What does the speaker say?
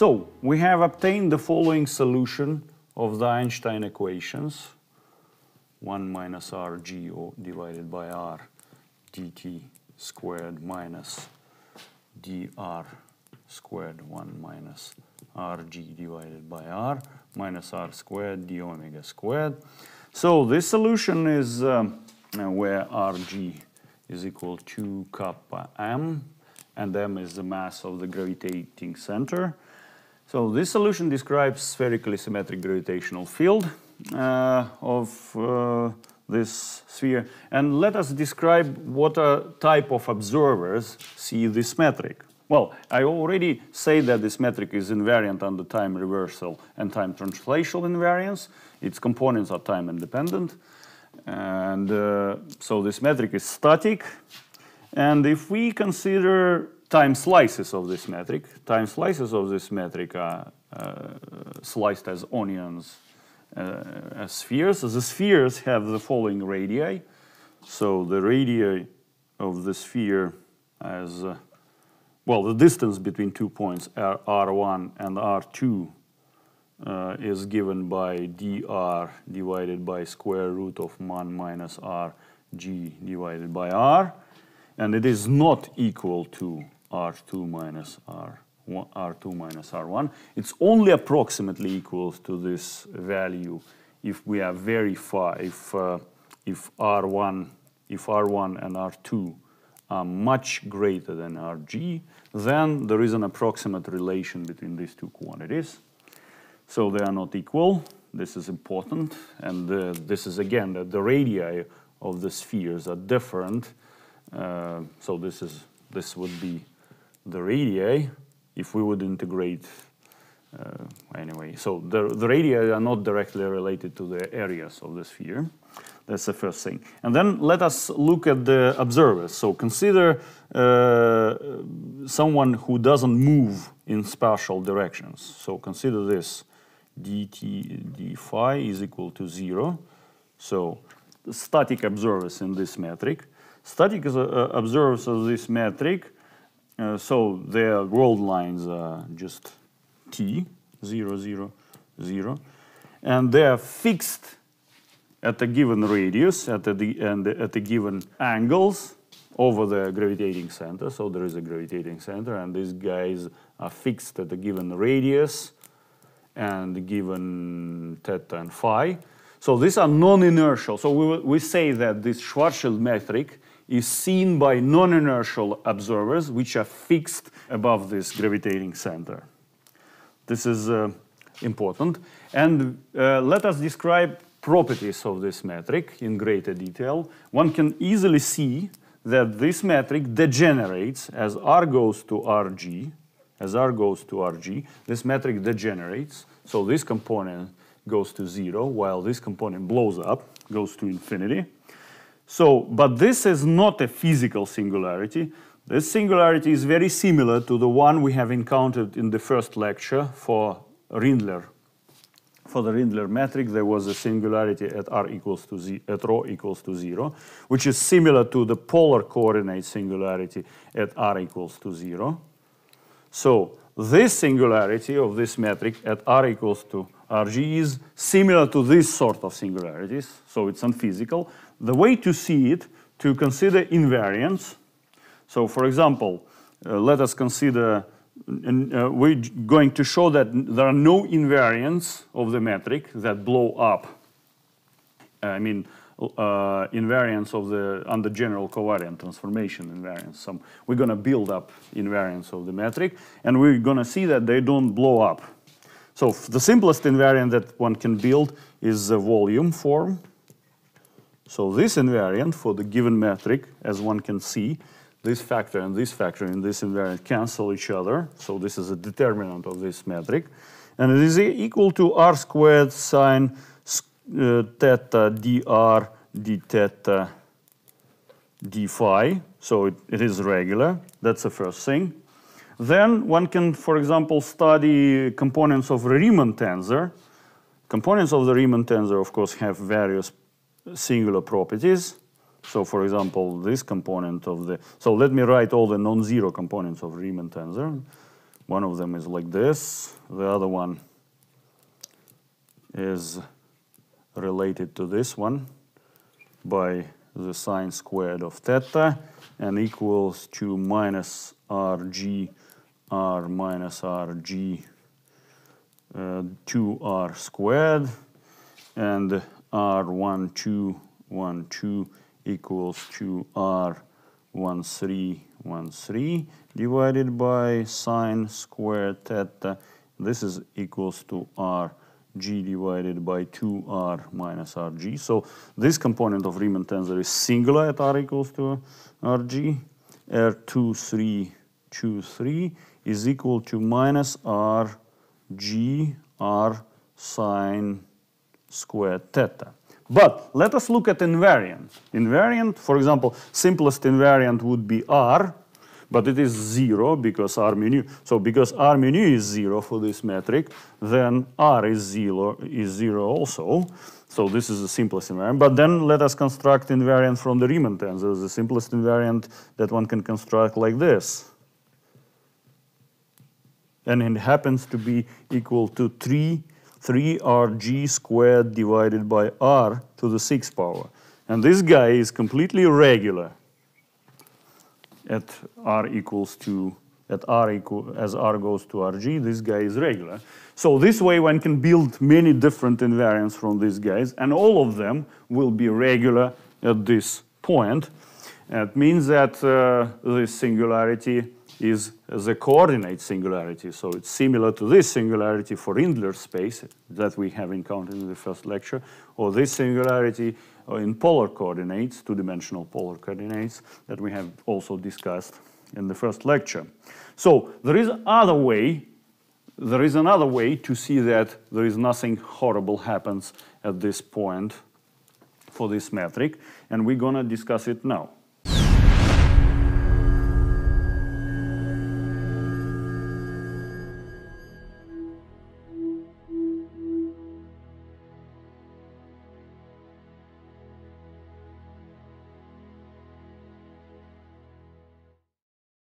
So we have obtained the following solution of the Einstein equations. 1 minus rg divided by r dt squared minus dr squared 1 minus rg divided by r minus r squared d omega squared. So this solution is um, where rg is equal to kappa m and m is the mass of the gravitating center. So this solution describes spherically symmetric gravitational field uh, of uh, this sphere. And let us describe what a type of observers see this metric. Well, I already say that this metric is invariant under time reversal and time translational invariance. Its components are time independent. And uh, so this metric is static. And if we consider time slices of this metric. Time slices of this metric are uh, sliced as onions, uh, as spheres. The spheres have the following radii. So the radii of the sphere as, uh, well, the distance between two points R1 and R2 uh, is given by dr divided by square root of 1 minus rg divided by r, and it is not equal to r2 minus r r2 minus r1. It's only approximately equal to this value if we are very far, if, uh, if r1 if r1 and r2 are much greater than rg, then there is an approximate relation between these two quantities. So they are not equal. This is important. And uh, this is, again, that the radii of the spheres are different. Uh, so this, is, this would be the radii if we would integrate uh, anyway. So the, the radii are not directly related to the areas of the sphere. That's the first thing. And then let us look at the observers. So consider uh, someone who doesn't move in spatial directions. So consider this dt d phi is equal to zero. So static observers in this metric. Static observers of this metric uh, so the world lines are just t, 0, 0, 0. And they are fixed at a given radius at a, and at a given angles over the gravitating center. So there is a gravitating center, and these guys are fixed at a given radius and given theta and phi. So these are non-inertial. So we, we say that this Schwarzschild metric is seen by non-inertial observers, which are fixed above this gravitating center. This is uh, important. And uh, let us describe properties of this metric in greater detail. One can easily see that this metric degenerates as r goes to rg, as r goes to rg, this metric degenerates. So this component goes to zero, while this component blows up, goes to infinity. So, but this is not a physical singularity. This singularity is very similar to the one we have encountered in the first lecture for Rindler. For the Rindler metric, there was a singularity at r equals to z, at rho equals to zero, which is similar to the polar coordinate singularity at r equals to zero. So this singularity of this metric at r equals to RG is similar to this sort of singularities, so it's unphysical. The way to see it, to consider invariants. So for example, uh, let us consider, uh, uh we're going to show that there are no invariants of the metric that blow up. I mean, uh, of the under general covariant transformation invariants. So we're going to build up invariants of the metric, and we're going to see that they don't blow up. So the simplest invariant that one can build is the volume form. So this invariant for the given metric, as one can see, this factor and this factor in this invariant cancel each other. So this is a determinant of this metric. And it is equal to r squared sine uh, theta dr d theta d phi. So it, it is regular. That's the first thing. Then one can, for example, study components of the Riemann tensor. Components of the Riemann tensor, of course, have various singular properties. So, for example, this component of the... So let me write all the non-zero components of Riemann tensor. One of them is like this. The other one is related to this one by the sine squared of theta and equals to minus rg r minus rg 2r uh, squared and r 12 1, 2 equals 2 r 3 divided by sine squared theta. This is equals to r g divided by 2r minus rg. So this component of Riemann tensor is singular at r equals to rg. r 3, 2, 3 is equal to minus r g r sine squared theta. But let us look at invariant. Invariant, for example, simplest invariant would be r, but it is zero because r mu So because r mu is zero for this metric, then r is zero is zero also. So this is the simplest invariant. But then let us construct invariant from the Riemann tensor, the simplest invariant that one can construct like this and it happens to be equal to 3 3rg squared divided by r to the sixth power. And this guy is completely regular at r equals to, at r equal, as r goes to rg, this guy is regular. So this way one can build many different invariants from these guys, and all of them will be regular at this point. That means that uh, this singularity is the coordinate singularity. So it's similar to this singularity for Rindler space that we have encountered in the first lecture, or this singularity uh, in polar coordinates, two-dimensional polar coordinates that we have also discussed in the first lecture. So there is other way, there is another way to see that there is nothing horrible happens at this point for this metric, and we're gonna discuss it now.